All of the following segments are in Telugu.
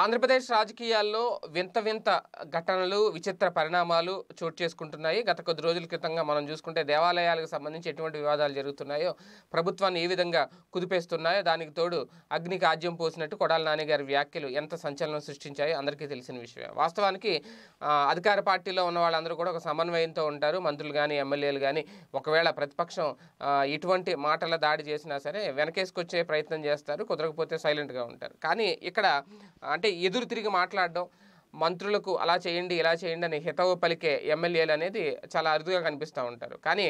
ఆంధ్రప్రదేశ్ రాజకీయాల్లో వింత వింత ఘటనలు విచిత్ర పరిణామాలు చోటు చేసుకుంటున్నాయి గత కొద్ది రోజుల క్రితంగా మనం చూసుకుంటే దేవాలయాలకు సంబంధించి ఎటువంటి వివాదాలు జరుగుతున్నాయో ప్రభుత్వాన్ని ఏ విధంగా కుదిపేస్తున్నాయో దానికి తోడు అగ్నికి ఆజ్యం పోసినట్టు కొడాల నాని గారి వ్యాఖ్యలు ఎంత సంచలనం సృష్టించాయో అందరికీ తెలిసిన విషయమే వాస్తవానికి అధికార పార్టీలో ఉన్న వాళ్ళందరూ కూడా ఒక సమన్వయంతో ఉంటారు మంత్రులు కానీ ఎమ్మెల్యేలు కానీ ఒకవేళ ప్రతిపక్షం ఇటువంటి మాటల దాడి చేసినా సరే వెనకేసుకొచ్చే ప్రయత్నం చేస్తారు కుదరకపోతే సైలెంట్గా ఉంటారు కానీ ఇక్కడ అంటే అంటే ఎదురు తిరిగి మాట్లాడడం మంత్రులకు అలా చేయండి ఇలా చేయండి అని హితవు పలికే ఎమ్మెల్యేలు అనేది చాలా అరుదుగా కనిపిస్తూ ఉంటారు కానీ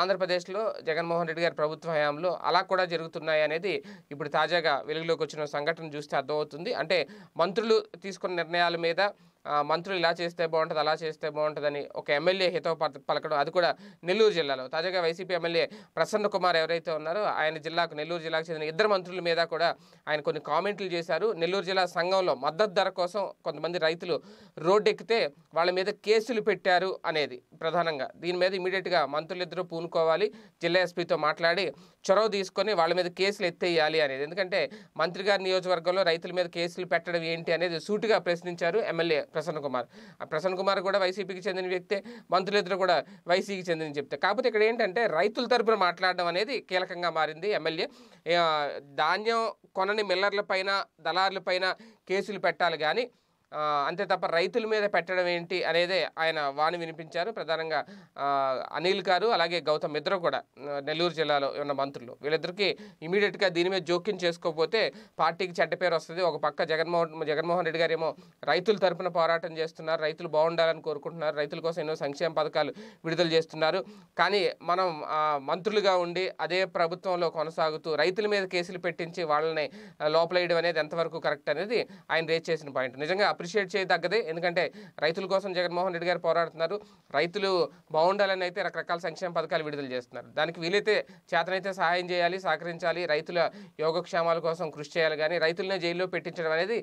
ఆంధ్రప్రదేశ్లో జగన్మోహన్ రెడ్డి గారి ప్రభుత్వ హయాంలో అలా కూడా జరుగుతున్నాయి అనేది ఇప్పుడు తాజాగా వెలుగులోకి వచ్చిన సంఘటన చూస్తే అర్థమవుతుంది అంటే మంత్రులు తీసుకున్న నిర్ణయాల మీద మంత్రులు ఇలా చేస్తే బాగుంటుంది అలా చేస్తే బాగుంటుందని ఒక ఎమ్మెల్యే హితవ పలకడం అది కూడా నెల్లూరు జిల్లాలో తాజాగా వైసీపీ ఎమ్మెల్యే ప్రసన్న కుమార్ ఎవరైతే ఉన్నారో ఆయన జిల్లాకు నెల్లూరు జిల్లాకు చెందిన ఇద్దరు మంత్రుల మీద కూడా ఆయన కొన్ని కామెంట్లు చేశారు నెల్లూరు జిల్లా సంఘంలో మద్దతు ధర కోసం కొంతమంది రైతులు రోడ్డు ఎక్కితే వాళ్ళ మీద కేసులు పెట్టారు అనేది ప్రధానంగా దీని మీద ఇమీడియట్గా మంత్రులిద్దరూ పూనుకోవాలి జిల్లా ఎస్పీతో మాట్లాడి చొరవ తీసుకొని వాళ్ళ మీద కేసులు ఎత్తేయాలి అనేది ఎందుకంటే మంత్రి గారి నియోజకవర్గంలో రైతుల మీద కేసులు పెట్టడం ఏంటి అనేది సూటిగా ప్రశ్నించారు ఎమ్మెల్యే ప్రసన్న కుమార్ ఆ ప్రసన్న కుమార్ కూడా వైసీపీకి చెందిన వ్యక్తే మంత్రులిద్దరు కూడా వైసీపీకి చెందిన చెప్తే కాకపోతే ఇక్కడ ఏంటంటే రైతుల తరపున మాట్లాడడం అనేది కీలకంగా మారింది ఎమ్మెల్యే ధాన్యం కొనని మిల్లర్ల పైన దళారుల పైన కేసులు పెట్టాలి కానీ అంతే తప్ప రైతుల మీద పెట్టడం ఏంటి అనేది ఆయన వాణి వినిపించారు ప్రధానంగా అనిల్ గారు అలాగే గౌతమ్ ఇద్దరు కూడా నెల్లూరు జిల్లాలో ఉన్న మంత్రులు వీళ్ళిద్దరికీ ఇమీడియట్గా దీని మీద జోక్యం చేసుకోకపోతే పార్టీకి చెడ్డ పేరు వస్తుంది ఒక పక్క జగన్మోహన్ జగన్మోహన్ రెడ్డి గారేమో రైతుల తరపున పోరాటం చేస్తున్నారు రైతులు బాగుండాలని కోరుకుంటున్నారు రైతుల కోసం ఎన్నో సంక్షేమ పథకాలు విడుదల చేస్తున్నారు కానీ మనం మంత్రులుగా ఉండి అదే ప్రభుత్వంలో కొనసాగుతూ రైతుల మీద కేసులు పెట్టించి వాళ్ళని లోపలేయడం అనేది ఎంతవరకు కరెక్ట్ అనేది ఆయన రేజ్ చేసిన పాయింట్ నిజంగా అప్రిషియేట్ చేయదగ్గదే ఎందుకంటే రైతుల కోసం జగన్మోహన్ రెడ్డి గారు పోరాడుతున్నారు రైతులు బాగుండాలని అయితే రకరకాల సంక్షేమ పథకాలు విడుదల చేస్తున్నారు దానికి వీలైతే చేతనైతే సహాయం చేయాలి సహకరించాలి రైతుల యోగక్షేమాల కోసం కృషి చేయాలి కానీ రైతులనే జైల్లో పెట్టించడం అనేది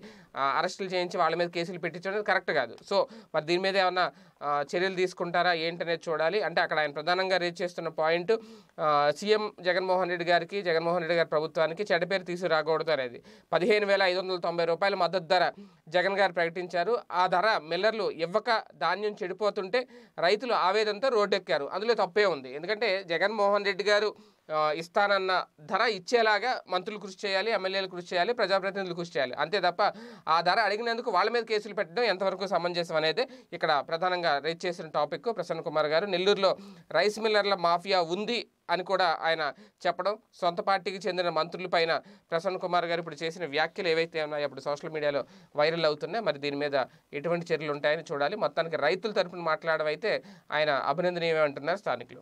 అరెస్టులు చేయించి వాళ్ళ మీద కేసులు పెట్టించడం అనేది కరెక్ట్ కాదు సో మరి దీని మీద ఏమన్నా చర్యలు తీసుకుంటారా ఏంటనేది చూడాలి అంటే అక్కడ ఆయన ప్రధానంగా రీచ్ చేస్తున్న పాయింట్ సీఎం జగన్మోహన్ రెడ్డి గారికి జగన్మోహన్ రెడ్డి గారి ప్రభుత్వానికి చెడ్డ పేరు తీసుకురాకూడదు అనేది పదిహేను వేల ఐదు వందల తొంభై రూపాయల మద్దతు ధర జగన్ గారు ప్రకటించారు ఆ ధర మిల్లర్లు ఇవ్వక ధాన్యం చెడిపోతుంటే రైతులు ఆవేదనతో రోడ్డెక్కారు అందులో తప్పే ఉంది ఎందుకంటే జగన్మోహన్ రెడ్డి గారు ఇస్తానన్న ధర ఇచ్చేలాగా మంత్రులు కృషి చేయాలి ఎమ్మెల్యేలు కృషి చేయాలి ప్రజాప్రతినిధులు కృషి చేయాలి అంతే తప్ప ఆ ధర అడిగినందుకు వాళ్ళ మీద కేసులు పెట్టడం ఎంతవరకు సమంజసం అనేది ఇక్కడ ప్రధానంగా రేజ్ చేసిన టాపిక్ ప్రసన్న కుమార్ గారు నెల్లూరులో రైస్ మిల్లర్ల మాఫియా ఉంది అని కూడా ఆయన చెప్పడం సొంత పార్టీకి చెందిన మంత్రులపైన ప్రసన్న కుమార్ గారు ఇప్పుడు చేసిన వ్యాఖ్యలు ఏవైతే ఉన్నాయో అప్పుడు సోషల్ మీడియాలో వైరల్ అవుతున్నాయి మరి దీని మీద ఎటువంటి చర్యలు ఉంటాయని చూడాలి మొత్తానికి రైతుల తరపున మాట్లాడవైతే ఆయన అభినందనీయమే అంటున్నారు స్థానికులు